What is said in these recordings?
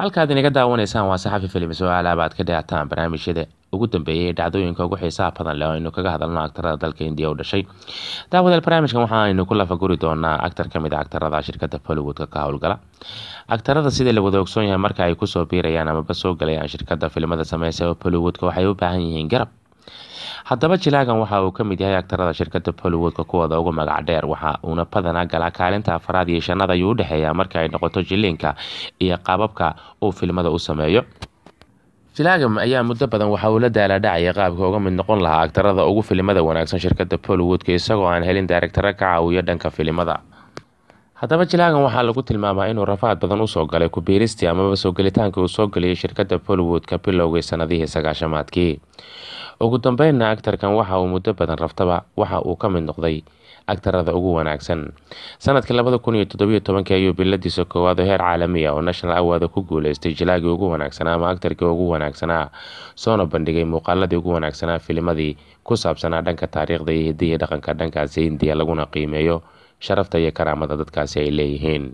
halkaad inaga daawanaysaan waa saxafi filim oo alaaba aad ka dhehaataan barnaamijyada ugu dambeeyay ee dhacdooyinka ugu xiisaha badan leh oo aynu kaga hadalno aktarada dalka indiya u dhashay daawadeel barnaamijkan waxa aynu ku lafaguri doonaa aktar ka mid a ah aktarada shirkada bollywoodka ka howlgala aktarada sidai la wada ogsoon yahay marka ay kusoo biirayaan amaba soo galayaan shirkada filimada sameysa oo bollywoodka waxay u baahan yihiin garab haddaba jilaagan waxa uu ka mid yahay agtarada shirkada hollywoodka kuwooda ugu magac dheer waxa uuna badanaa galaa kaalinta afaraad iyo shanaad ayuu u dhexeeyaa marka ay noqoto jiliinka iyo qaababka uu filmada u sameeyo jilagam ayaa muddo badan waxa uu la daaladhacaya qaabka uga mid noqon lahaa agtarada ugu filimada wanaagsan shirkada hollywoodka isagoo aan helin daaragtaro ka caawiyo dhanka filimada haddaba jilaagan waxaa lagu tilmaamaa inuu rafaad badan usoo galay ku-biiristii amaba soo gelitaanka uu soo geliyay shirkadda bollywood ka bilowgay sanadihii sagaashamaadkii ugu dambeynna aktarkan waxa uu muddo badan raftaba waxa uu ka mid noqday aktarada ugu wanaagsan sanadkii labada kun iyo toddobiyo tobankii ayuu biladiisa koowaad oo heer caalami ah oo national awada ku guuleystay jilaagii ugu wanaagsanaa ama aktarkii ugu wanaagsanaa soona bandhigay muuqaaladii ugu wanaagsanaa filimadii ku saabsanaa dhanka taariikhda iyo hidiya dhaqanka dhankaasi indiya laguna qiimeeyo sharafta iyo karaamada dadkaasi ay leeyihiin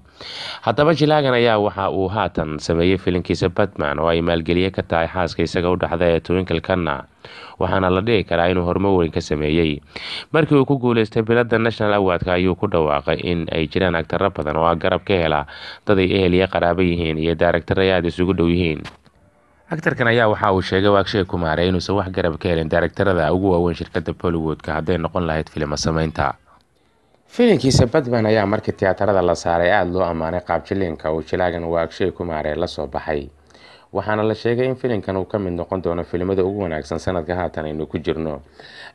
haddaba jilaagan ayaa waxa uu haatan sameeyey filinkiisa batman oo ay maalgeliye ka tahay xaaska isaga u dhaxda ee twinklekanna waxaana la dhihi karaa inuu horumar weyn ka sameeyey markii uu ku guuleystay biladda national awardka ayuu ku dhawaaqay in ay jiraan agtaro badan oo ah garab ka hela daday ehel iyo qaraabo yihiin iyo daaragtara ay aada isugu dhow yihiin actarkan ayaa waxa uu sheegay waagshay kumaare inuusan wax garab ka helin daaragtarada ugu waaweyn shirkada bollywoodka hadday noqon lahayd filimo samaynta filinkiisa badman ayaa markii tiyaatarada la saaray aada loo ammaanay qaab jiliinka uu jilaagan waagshay kumaaree la soo baxay waxaana la sheegay in filimkan uu ka mid noqon doono filimada ugu wanaagsan sanadka haatan aynu ku jirno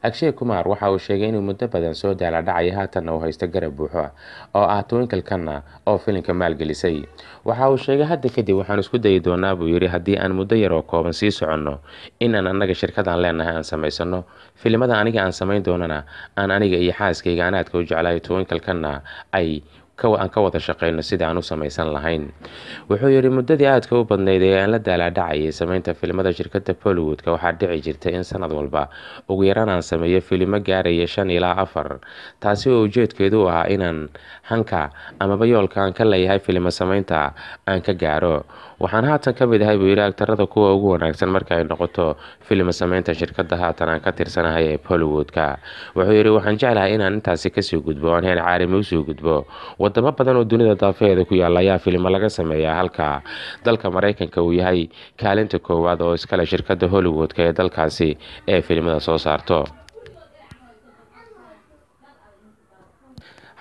agshay kumar waxa uu sheegay inuu muddo badan soo daala dhacaya haatanna uu haysto garab buuxo oo ah twinklekanna oo filimka maalgelisay waxa uu sheegay hadda kadib waxaan isku dayi doonaa buu yidhi haddii aan muddo yar oo kooban sii soconno inaan annaga shirkadan leenahay aan samaysano filimada aniga aan samayn doonana aan aniga iyo xaaskayga anaadka u jeclaayo twinklekanna ay aan ka wada shaqeyno sidii aan u samaysan lahayn wuxuu yidhi muddadii aadka u badnayd ee aan la daalaadhacayay sameynta filimada shirkadda bollywoodka waxaa dhici jirta in sanad walba ugu yaraan aan sameeyo filimo gaaraya shan ilaa afar taasi oo ujeedkeedu u ahaa inaan hanka amaba yoolka aan ka leeyahay filimo sameynta aan ka gaaro waxaan haatan ka mid ahay buu yidhi agtarada kuwa ugu wanaagsan marka ay noqoto filim sameynta shirkada haatan aan ka tirsanahay ee hollywood wuxuu yidhi waxaan jeclahay inaan intaasi kasii gudbo aan heen caalami usii gudbo wadamo badan oo dunida daafaheeda ku yaalla ayaa filimo laga sameeyaa halka dalka maraykanka uu yahay kaalinta koowaad oo iskale shirkada hollywoodka ee dalkaasi ee filimada soo saarto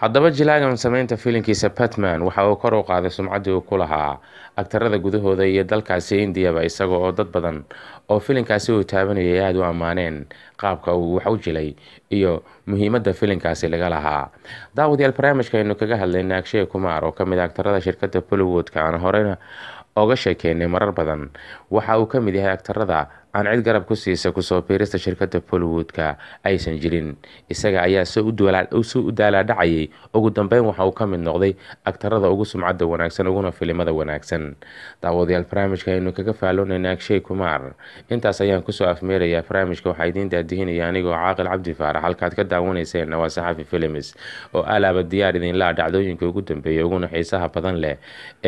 haddaba jilaagan sameynta filinkiisa batman waxa uu kor u qaaday sumcaddii uu ku lahaa agtarada gudahooda iyo dalkaasi indiyaba isaga oo dad badan oo filinkaasi uu taabanayay aada u ammaaneen qaabka uu wax u jilay iyo muhiimadda filinkaasi laga lahaa barnaamijka aynu kaga hadlaynay agshay kumaar oo kamid a ah agtarada shirkadda bollywoodka aan horena oga sheekeynay marar badan waxa uu ka mid yahay agtarada aan cid garab ku siisa kusoo biirista shirkadda bollywoodka aysan jirin isaga ayaa soo u daalaadhacayay ugu dambeyn waxa uu ka mid noqday agtarada ugu sumcadda wanaagsan uguna filimada wanaagsan daawadayaal barnaamijka aynu kaga faaloonaynaa agshay kumaar intaas ayaan kusoo afmeerayaa barnaamijka waxaa idiin daadihinaya anigoo caaqil cabdi faarax halkaad ka daawanayseenna waa saxafi filims oo alaaba diyaar idinlaa dhacdooyinka ugu dambeeyey uguna xiisaha badan leh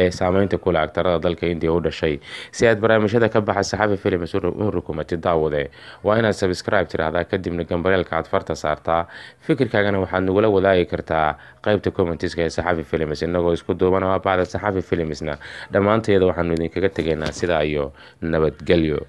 ee saameynta kuleh agtarada dalka indiya u dhashay si aad barnaamijyada ka baxa saxafi filimis rukumati daawade waa inaad sabskribe tiraahdaa kadibna gambareelka aad farta saartaa fikirkaagana waxaad nagula wadaagi kartaa qaybta commentiska ee saxafi filims inagoo isku duuban oo abacda saxafi filmsna dhammaanteeda waxaanu idinkaga tegaynaa sidaa iyo nabadgelyo